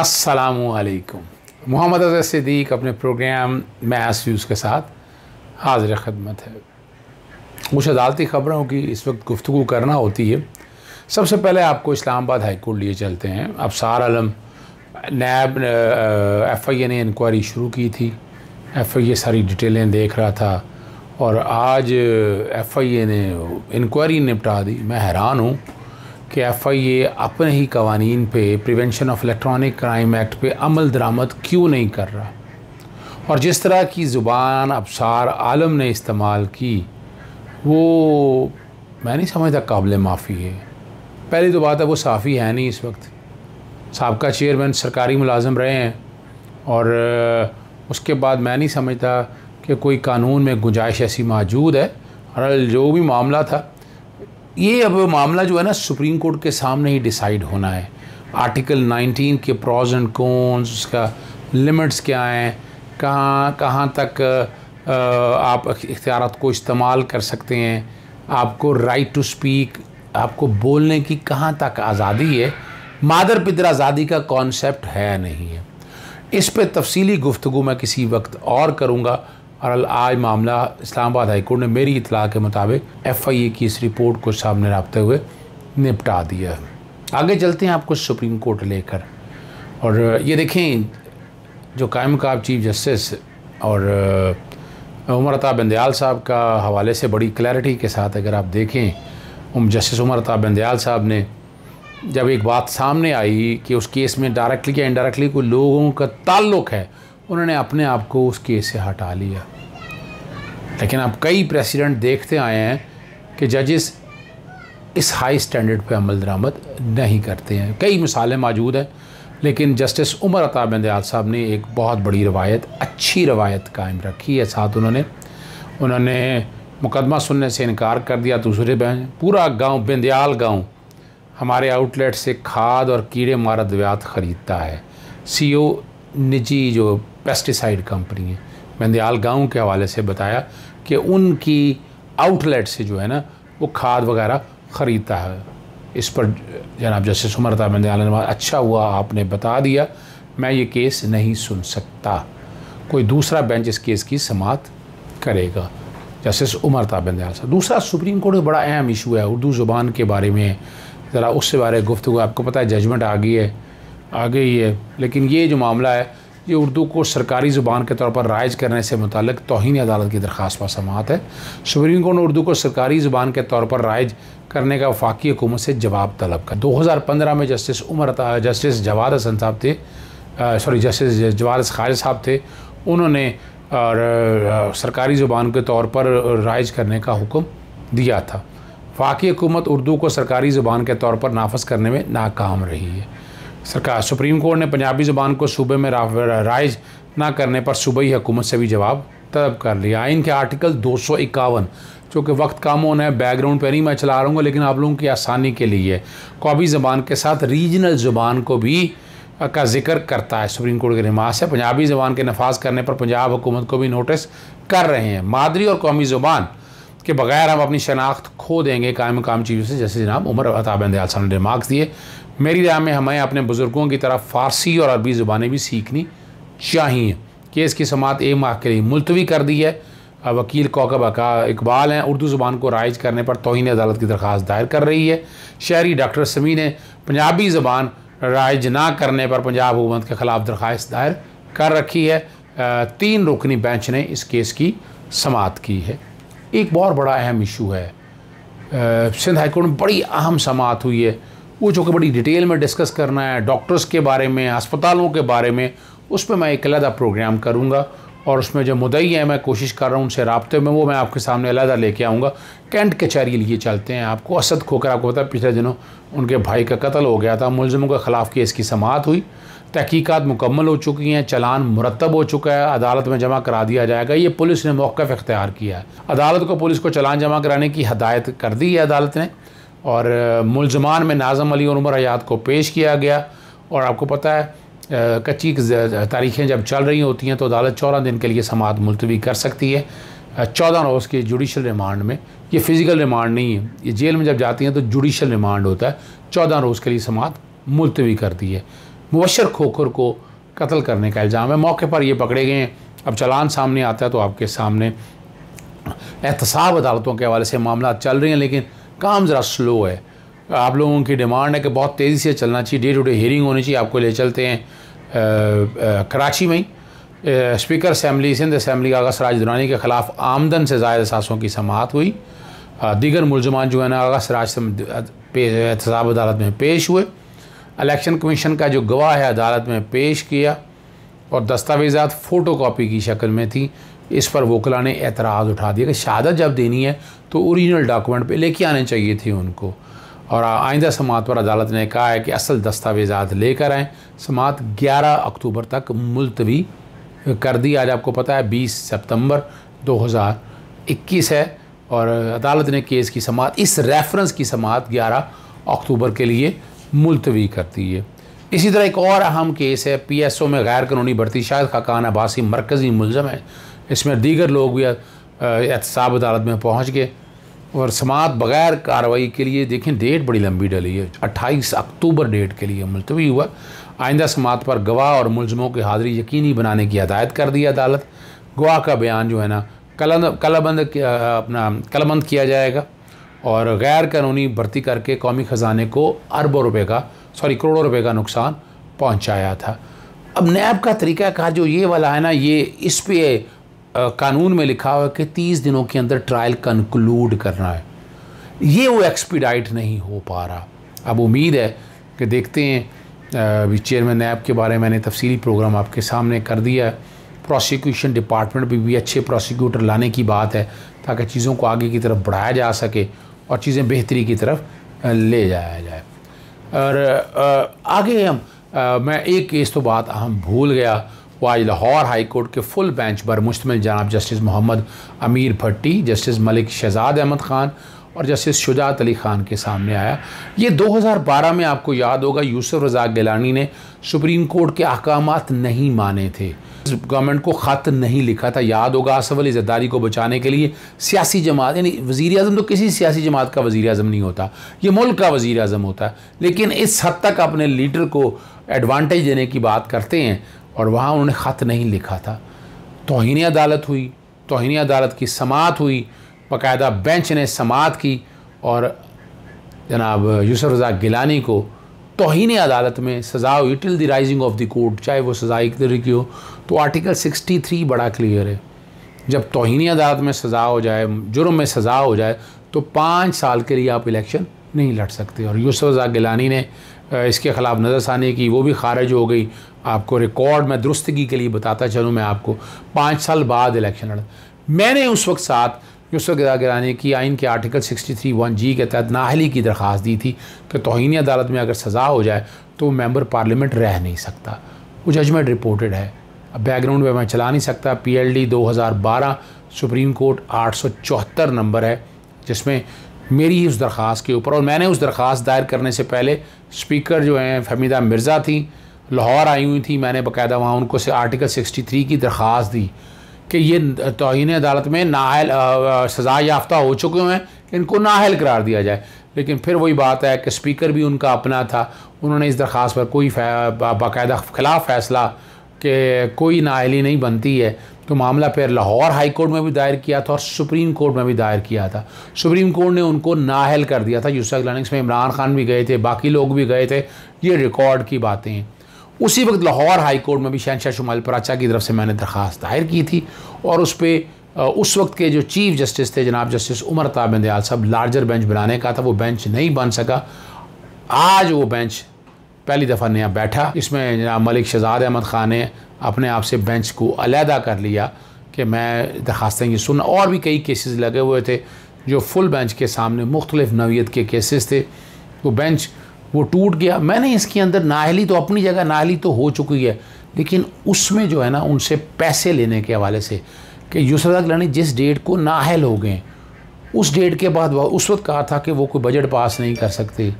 असलकुम मोहम्मद अजय सिद्दीक अपने programme mess use के साथ हाजिर खदमत है कुछ अदालती ख़बरों की इस वक्त गुफ्तु करना होती है सबसे पहले आपको इस्लामाबाद हाई कोर्ट लिए चलते हैं अब सार आलम नैब एफ आई ए ने इंक्वायरी शुरू की थी एफ आई ए सारी डिटेलें देख रहा था और आज एफ आई ए ने इंक्वायरी निपटा दी मैं हैरान हूँ कि एफ़ आई ए अपने ही कवानीन पे prevention of electronic crime act पे अमल दरामद क्यों नहीं कर रहा और जिस तरह की ज़ुबान अबसार आलम ने इस्तेमाल की वो मैं नहीं समझता काबिल माफ़ी है पहली तो बात है वो साफ़ी है नहीं इस वक्त सबका चेयरमैन सरकारी मुलाजम रहे हैं और उसके बाद मैं नहीं समझता कि कोई कानून में गुंजाइश ऐसी मौजूद है और जो भी मामला था ये अब मामला जो है ना सुप्रीम कोर्ट के सामने ही डिसाइड होना है आर्टिकल 19 के प्रॉज एंड कॉन्स उसका लिमिट्स क्या हैं कहाँ कहाँ तक आप इख्तियार को इस्तेमाल कर सकते हैं आपको राइट टू स्पीक आपको बोलने की कहाँ तक आज़ादी है मादर पितर आज़ादी का कॉन्सेप्ट है नहीं है इस पर तफसीली गुफ्तु मैं किसी वक्त और करूँगा और आज मामला इस्लामाबाद हाईकोर्ट ने मेरी इतला के मुताबिक एफ आई ए की इस रिपोर्ट को सामने रखते हुए निपटा दिया है आगे चलते हैं आपको सुप्रीम कोर्ट लेकर और ये देखें जो कायम काब चीफ जस्टिस और उमर बंदयाल साहब का हवाले से बड़ी क्लैरिटी के साथ अगर आप देखें उम जस्टिस उमर बंदयाल साहब ने जब एक बात सामने आई कि उस केस में डायरेक्टली या इनडायरेक्टली कोई लोगों का ताल्लुक है उन्होंने अपने आप को उस केस से हटा लिया लेकिन अब कई प्रेसिडेंट देखते आए हैं कि जजेस इस हाई स्टैंडर्ड पे अमल दरामद नहीं करते हैं कई मिसालें मौजूद हैं लेकिन जस्टिस उमर अताब अंदयाल साहब ने एक बहुत बड़ी रवायत अच्छी रवायत कायम रखी है साथ उन्होंने उन्होंने मुकदमा सुनने से इनकार कर दिया दूसरे बहन पूरा गांव बिंदयाल गांव हमारे आउटलेट से खाद और कीड़े मारा दवात ख़रीदता है सीईओ निजी जो पेस्टिसाइड कंपनी है मैंने गाँव के हवाले से बताया कि उनकी आउटलेट से जो है ना वो खाद वगैरह ख़रीदता है इस पर जनाब जस्टिस उमर था मैंने अच्छा हुआ आपने बता दिया मैं ये केस नहीं सुन सकता कोई दूसरा बेंच इस केस की समात करेगा जस्टिस उमर ताबिन दूसरा सुप्रीम कोर्ट में बड़ा अहम इशू है उर्दू ज़ुबान के बारे में ज़रा उससे बारे में गुफ्तु आपको पता है जजमेंट आ गई है आ गई है लेकिन ये जो मामला है ये उर्दू को सरकारी ज़ुबान के तौर पर राइज करने से मुतल तोहनी अदालत की दरख्वास्त पर समात है सुप्रीम कोर्ट ने उर्दू को सरकारी ज़ुबान के तौर पर राइज करने का वफाकी हुकूमत से जवाब तलब का दो हज़ार पंद्रह में जस्टिस उमर जस्टिस जवाद हसन साहब थे सॉरी जस्टिस जवाद खाल साहब थे उन्होंने और सरकारी ज़ुबान के तौर पर राइज करने का हुक्म दिया था वाकई हुकूमत उर्दू को सरकारी ज़ुबान के तौर पर नाफज करने में नाकाम रही है सरकार सुप्रीम कोर्ट ने पंजाबी ज़ुबान को सूबे में राइज ना करने पर सूबई हुकूमत से भी जवाब तलब कर लिया आइन के आर्टिकल दो सौ इक्यावन जो कि वक्त कम होना है बैकग्राउंड पर नहीं मैं चला रहा हूँ लेकिन आप लोगों की आसानी के लिए कौमी ज़बान के साथ रीजनल ज़ुबान को भी का जिक्र करता है सुप्रीम कोर्ट के रिमाज से पंजाबी ज़बान के नफाज करने पर पंजाब हुकूमत को भी नोटिस कर रहे हैं मादरी और कौमी ज़ुबान के बगैर हम अपनी शनाख्त खो देंगे कायम काम चीज़ों से जैसे जनाब उमर अताब ने रिमार्क्स दिए मेरी राय में हमें अपने बुज़ुर्गों की तरफ फ़ारसी और अरबी ज़ुबानें भी सीखनी चाहिए केस की समात एक माह के लिए मुलतवी कर दी है वकील कौकब अका इकबाल हैं उर्दू ज़ुबान को राइज करने पर तोहन अदालत की दरख्वास दायर कर रही है शहरी डॉक्टर समी ने पंजाबी ज़बान राइज ना करने पर पंजाब हुकूमत के ख़िलाफ़ दरख्वास्त दायर कर रखी है तीन रुकनी बेंच ने इस केस की समात की है एक बहुत बड़ा अहम इशू है सिंध हाईकोर्ट में बड़ी अहम समात हुई है वो जो कि बड़ी डिटेल में डिस्कस करना है डॉक्टर्स के बारे में अस्पतालों के बारे में उस पर मैं एक अलहदा प्रोग्राम करूँगा और उसमें जो मुदई है मैं कोशिश कर रहा हूँ उनसे रबते में वो मैं आपके सामने अलहदा लेके आऊँगा कैंट कचहरी लिए चलते हैं आपको असद खोकर आपको पता है पिछले दिनों उनके भाई का कत्ल हो गया था मुलजमों के ख़िलाफ़ केस की समात हुई तहकीकत मुकम्मल हो चुकी हैं चलान मुरतब हो चुका है अदालत में जमा करा दिया जाएगा ये पुलिस ने मौक़ इख्तियार किया है अदालत को पुलिस को चलान जमा कराने की हदायत कर दी है अदालत ने और मुलजमान में नाजम अली और उमर हयात को पेश किया गया और आपको पता है कच्ची तारीखें जब चल रही होती हैं तो अदालत चौदह दिन के लिए समात मुलतवी कर सकती है चौदह रोज़ के जुडिशल रिमांड में ये फ़िज़िकल रिमांड नहीं है ये जेल में जब जाती हैं तो जुडिशल रिमांड होता है चौदह रोज़ के लिए समात मुलतवी करती है मुबशर खोखर को कत्ल करने का इल्ज़ाम है मौके पर ये पकड़े गए हैं अब चलान सामने आता है तो आपके सामने एहतसाब अदालतों के हवाले से मामला चल रहे हैं लेकिन काम ज़रा स्लो है आप लोगों की डिमांड है कि बहुत तेज़ी से चलना चाहिए डे टू डे हियरिंग होनी चाहिए आपको ले चलते हैं आ, आ, कराची में ही speaker assembly Sindh assembly Agha Siraj Durrani के ख़िलाफ़ आमदन से ज़ायद सासों की समात हुई दीगर मुलजमान जो है ना आगा सराज एहतसाब अदालत में पेश हुए इलेक्शन कमीशन का जो गवाह है अदालत में पेश किया और दस्तावेज़ात फ़ोटो कापी की शक्ल में थी इस पर वकला ने एतराज़ उठा दिया कि शहादत जब देनी है तो ओरिजिनल डॉक्यूमेंट पे लेके आने चाहिए थे उनको और आइंदा समात पर अदालत ने कहा है कि असल दस्तावेजात लेकर आएँ समात 11 अक्टूबर तक मुलतवी कर दी आज आपको पता है 20 सितंबर 2021 है और अदालत ने केस की समात इस रेफरेंस की समात 11 अक्टूबर के लिए मुलतवी कर दी है इसी तरह एक और अहम केस है ओ में गैर कानूनी भर्ती शायद खाकान अब्बासी मरकज़ी मुलम है इसमें दीगर लोग भी एहतसाब अदालत में पहुँच गए और समात बगैर कार्रवाई के लिए देखें डेट बड़ी लंबी डली है अट्ठाईस अक्टूबर डेट के लिए मुलतवी हुआ आइंदा समात पर गवाह और मुलजमों की हाजिरी यकीनी बनाने की हदायत कर दी अदालत गवाह का बयान जो है ना कलंद कलाबंद अपना कलबंद किया जाएगा और गैर कानूनी भर्ती करके कौमी ख़जाने को अरबों रुपये का सॉरी करोड़ों रुपये का नुकसान पहुँचाया था अब नैब का तरीक़ाकार जो ये वाला है ना ये इस पे कानून में लिखा हुआ कि तीस दिनों के अंदर ट्रायल कंक्लूड करना है ये वो एक्सपीडाइट नहीं हो पा रहा अब उम्मीद है कि देखते हैं अभी चेयरमैन नैब के बारे में मैंने तफसीली प्रोग्राम आपके सामने कर दिया है प्रोसिक्यूशन डिपार्टमेंट भी, भी अच्छे प्रोसिक्यूटर लाने की बात है ताकि चीज़ों को आगे की तरफ बढ़ाया जा सके और चीज़ें बेहतरी की तरफ ले जाया जाए और आगे हम मैं एक केस तो बात हम भूल गया वो आज लाहौर हाई कोर्ट के फुल बेंच पर मुश्तमिल जनाब जस्टिस मोहम्मद अमीर भट्टी जस्टिस मलिक शहजाद अहमद ख़ान और जस्टिस शुजात अली ख़ान के सामने आया ये 2012 में आपको याद होगा यूसुफ रजाक गिलानी ने सुप्रीम कोर्ट के अहकाम नहीं माने थे गवर्नमेंट को ख़त नहीं लिखा था याद होगा आसफ़ अली जद्दारी को बचाने के लिए सियासी जमात यानी वज़ी अजम तो किसी सियासी जमात का वज़ी अजम नहीं होता ये मुल्क का वज़ी अजम होता है लेकिन इस हद तक अपने लीडर को एडवांटेज देने की बात करते हैं और वहाँ उन्होंने ख़त नहीं लिखा था तोहनी अदालत हुई तोहनी अदालत की समात हुई बाकायदा बेंच ने समात की और जनाब यूसर रजा गिलानी को तोहन अदालत में सज़ा हुई till the rising of the court चाहे वो सज़ा एक तरह की हो तो आर्टिकल 63 बड़ा क्लियर है जब तोहनी अदालत में सज़ा हो जाए जुर्म में सज़ा हो जाए तो पाँच साल के लिए आप इलेक्शन नहीं लड़ सकते और यूसुफ रजा गिलानी ने इसके ख़िलाफ़ नज़रसानी की वो भी खारिज हो गई आपको रिकॉर्ड मैं दुरुस्तगी के लिए बताता चलूँ मैं आपको पाँच साल बाद इलेक्शन लड़ा मैंने उस वक्त साथ यूसुफ रजा गिलानी की आइन के article sixty three one G के तहत नाहली की दरख्वास्त दी थी कि तोहनी अदालत में अगर सज़ा हो जाए तो मेम्बर पार्लियामेंट रह नहीं सकता वो जजमेंट रिपोर्टेड है अब बैकग्राउंड में मैं चला नहीं सकता पी एल डी दो हज़ार बारह सुप्रीम कोर्ट आठ सौ चौहत्तर नंबर है जिसमें मेरी ही उस दरख्वास के ऊपर और मैंने उस दरख्वास दायर करने से पहले स्पीकर जो हैं फहमीदा मिर्ज़ा थी लाहौर आई हुई थी मैंने बाकायदा वहाँ उनको से आर्टिकल 63 की दरख्वास दी कि ये तोहन अदालत में नाहल सज़ा याफ्ता हो चुके हैं इनको नाहल करार दिया जाए लेकिन फिर वही बात है कि स्पीकर भी उनका अपना था उन्होंने इस दरख्वास पर कोई बाकायदा खिलाफ फैसला कि कोई नाहली नहीं बनती है तो मामला फिर लाहौर हाई कोर्ट में भी दायर किया था और सुप्रीम कोर्ट में भी दायर किया था सुप्रीम कोर्ट ने उनको नाहल कर दिया था यूसा क्लिनिक्स में इमरान खान भी गए थे बाकी लोग भी गए थे ये रिकॉर्ड की बातें हैं उसी वक्त लाहौर हाई कोर्ट में भी शहनशाह शुमाल प्राचा की तरफ से मैंने दरख्वास्त दायर की थी और उस पर उस वक्त के जो चीफ जस्टिस थे जनाब जस्टिस उमर ताबंदयाल साहब लार्जर बेंच बनाने का था वो बेंच नहीं बन सका आज वो बेंच पहली दफ़ा नया बैठा इसमें जनाब मलिक शहजाद अहमद ख़ान ने अपने आप से बेंच को अलहदा कर लिया कि मैं दरखास्तें ये सुन और भी कई केसेस लगे हुए थे जो फुल बेंच के सामने मुख्तलिफ नवीत के केसेस थे वो बेंच वो टूट गया मैंने इसके अंदर नाहली तो अपनी जगह नाहली तो हो चुकी है लेकिन उसमें जो है ना उनसे पैसे लेने के हवाले से कि युसरा अगलानी जिस डेट को नाहल हो गए उस डेट के बाद उस वक्त कहा था कि वो कोई बजट पास नहीं कर सकते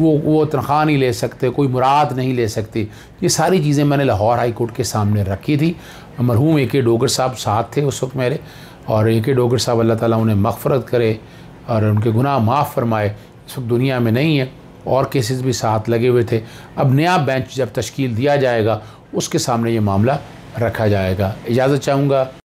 वो वो तनख्वाह नहीं ले सकते कोई मुराद नहीं ले सकती ये सारी चीज़ें मैंने लाहौर हाई कोर्ट के सामने रखी थी मरहूम ए के डोगर साहब साथ थे उस वक्त मेरे और ए के डोगर साहब अल्लाह ताला उन्हें मगफरत करे और उनके गुनाह माफ़ फरमाए इस वक्त दुनिया में नहीं है और केसेस भी साथ लगे हुए थे अब नया बेंच जब तश्कील दिया जाएगा उसके सामने ये मामला रखा जाएगा इजाज़त चाहूँगा